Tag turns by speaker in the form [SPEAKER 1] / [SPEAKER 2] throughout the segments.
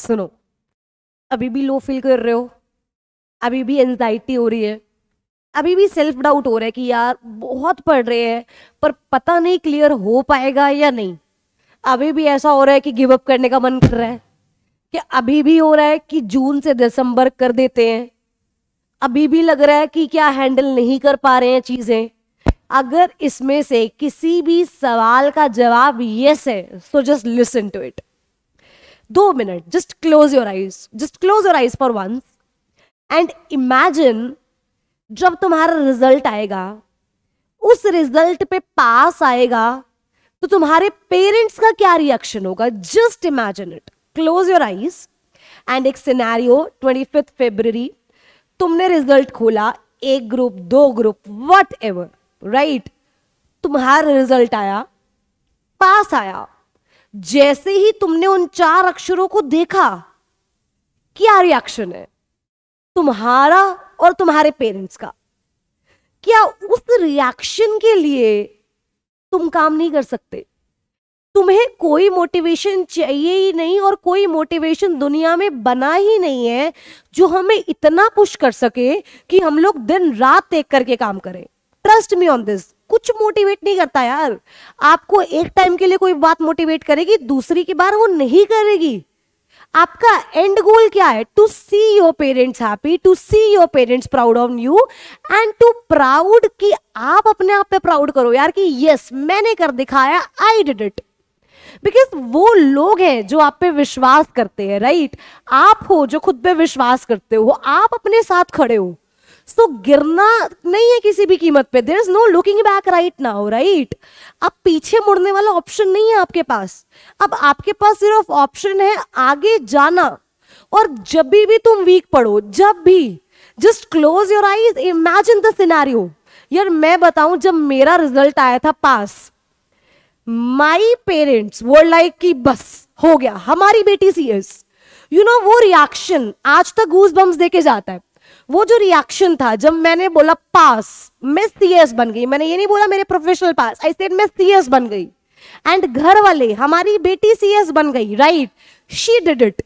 [SPEAKER 1] सुनो अभी भी लो फील कर रहे हो अभी भी एनजाइटी हो रही है अभी भी सेल्फ डाउट हो रहा है कि यार बहुत पढ़ रहे हैं पर पता नहीं क्लियर हो पाएगा या नहीं अभी भी ऐसा हो रहा है कि गिव अप करने का मन कर रहा है कि अभी भी हो रहा है कि जून से दिसंबर कर देते हैं अभी भी लग रहा है कि क्या हैंडल नहीं कर पा रहे हैं चीज़ें अगर इसमें से किसी भी सवाल का जवाब यस है so just listen to it दो मिनट just close your eyes just close your eyes for once and imagine जब तुम्हारा रिजल्ट आएगा उस रिजल्ट पे पास आएगा तो तुम्हारे पेरेंट्स का क्या रिएक्शन होगा just imagine it close your eyes and एक सिनेरियो ट्वेंटी फिफ्थ फेब्रवरी तुमने रिजल्ट खोला एक ग्रुप दो ग्रुप वट एवर राइट तुम्हारा रिजल्ट आया पास आया जैसे ही तुमने उन चार अक्षरों को देखा क्या रिएक्शन है तुम्हारा और तुम्हारे पेरेंट्स का क्या उस रिएक्शन के लिए तुम काम नहीं कर सकते तुम्हें कोई मोटिवेशन चाहिए ही नहीं और कोई मोटिवेशन दुनिया में बना ही नहीं है जो हमें इतना पुश कर सके कि हम लोग दिन रात देख करके काम करें ट्रस्ट मी ऑन दिस कुछ मोटिवेट नहीं करता यार आपको एक टाइम के लिए कोई बात मोटिवेट करेगी दूसरी की बार वो नहीं करेगी आपका एंड गोल क्या है to see your parents happy to see your parents proud on you and to proud कि आप अपने आप पे प्राउड करो यार कि यस मैंने कर दिखाया आई डिड इट बिकॉज वो लोग हैं जो आप पे विश्वास करते हैं राइट right? आप हो जो खुद पे विश्वास करते हो आप अपने साथ खड़े हो सो so, गिरना नहीं है किसी भी कीमत पे there is no looking back right now right अब पीछे मुड़ने वाला ऑप्शन नहीं है आपके पास अब आपके पास सिर्फ ऑप्शन है आगे जाना और जब भी, भी तुम वीक पढ़ो जब भी just close your eyes imagine scenario यार मैं बताऊं जब मेरा रिजल्ट आया था पास माई पेरेंट्स वो लाइक की बस हो गया हमारी बेटी सी एस यू नो वो रिएक्शन आज तक घूस बम्स देके जाता है वो जो रिएक्शन था जब मैंने बोला पास मिस सीएस बन गई मैंने ये नहीं बोला मेरे professional pass I said miss CS बन गई एंड घर वाले हमारी बेटी सीएस बन गई right she did it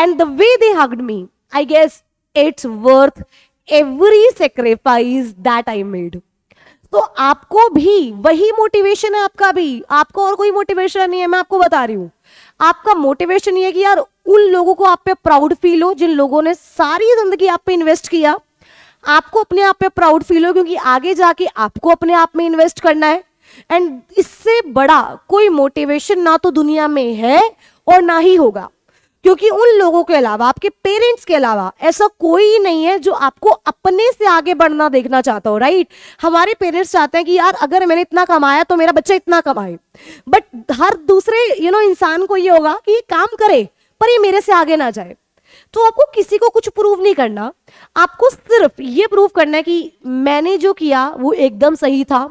[SPEAKER 1] and the way they hugged me I guess it's worth every sacrifice that I made तो आपको भी वही मोटिवेशन है आपका भी आपको और कोई मोटिवेशन नहीं है मैं आपको बता रही हूं आपका मोटिवेशन ये है कि यार उन लोगों को आप पे प्राउड फील हो जिन लोगों ने सारी जिंदगी आप पे इन्वेस्ट किया आपको अपने आप पे प्राउड फील हो क्योंकि आगे जाके आपको अपने आप में इन्वेस्ट करना है एंड इससे बड़ा कोई मोटिवेशन ना तो दुनिया में है और ना ही होगा क्योंकि उन लोगों के अलावा आपके पेरेंट्स के अलावा ऐसा कोई नहीं है जो आपको अपने से आगे बढ़ना देखना चाहता हो राइट हमारे पेरेंट्स चाहते हैं कि यार अगर मैंने इतना कमाया तो मेरा बच्चा इतना कमाए बट हर दूसरे यू नो इंसान को ये होगा कि ये काम करे पर ये मेरे से आगे ना जाए तो आपको किसी को कुछ प्रूव नहीं करना आपको सिर्फ ये प्रूव करना है कि मैंने जो किया वो एकदम सही था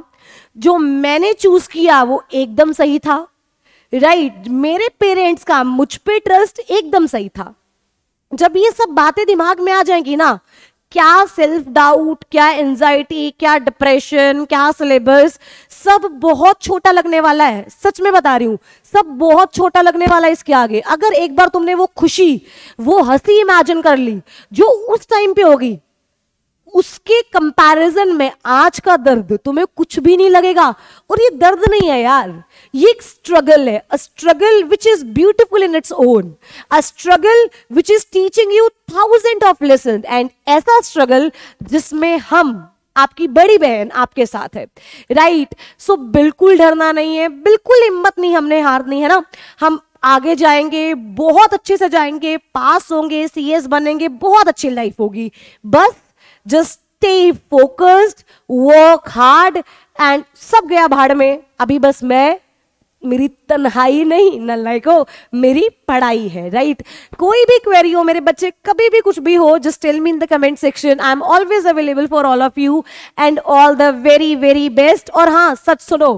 [SPEAKER 1] जो मैंने चूज किया वो एकदम सही था राइट right, मेरे पेरेंट्स का मुझ पर ट्रस्ट एकदम सही था जब ये सब बातें दिमाग में आ जाएंगी ना क्या सेल्फ डाउट क्या एंजाइटी क्या डिप्रेशन क्या सिलेबस सब बहुत छोटा लगने वाला है सच में बता रही हूं सब बहुत छोटा लगने वाला है इसके आगे अगर एक बार तुमने वो खुशी वो हंसी इमेजिन कर ली जो उस टाइम पे होगी उसके कंपैरिजन में आज का दर्द तुम्हें कुछ भी नहीं लगेगा और ये दर्द नहीं है यार ये एक स्ट्रगल है a struggle which is beautiful in its own a struggle which is teaching you thousand of lesson and ऐसा स्ट्रगल जिसमें हम आपकी बड़ी बहन आपके साथ है राइट सो बिल्कुल डरना नहीं है बिल्कुल हिम्मत नहीं हमने हारनी है ना हम आगे जाएंगे बहुत अच्छे से जाएंगे पास होंगे सीएस बनेंगे बहुत अच्छी लाइफ होगी बस just stay focused work hard and सब गया भाड़ में अभी बस मैं मेरी तन्हाई नहीं नल्लाई को मेरी पढ़ाई है राइट कोई भी क्वेरी हो मेरे बच्चे कभी भी कुछ भी हो just tell me in the comment section I am always available for all of you and all the very very best और हाँ सच सुनो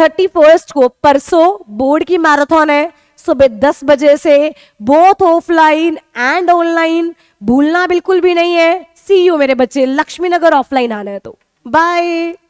[SPEAKER 1] थर्टी फर्स्ट को परसों बोर्ड की मैराथन है सुबह दस बजे से बोथ ऑफलाइन एंड ऑनलाइन भूलना बिल्कुल भी नहीं है सी यू मेरे बच्चे लक्ष्मी नगर ऑफलाइन आना है तो बाय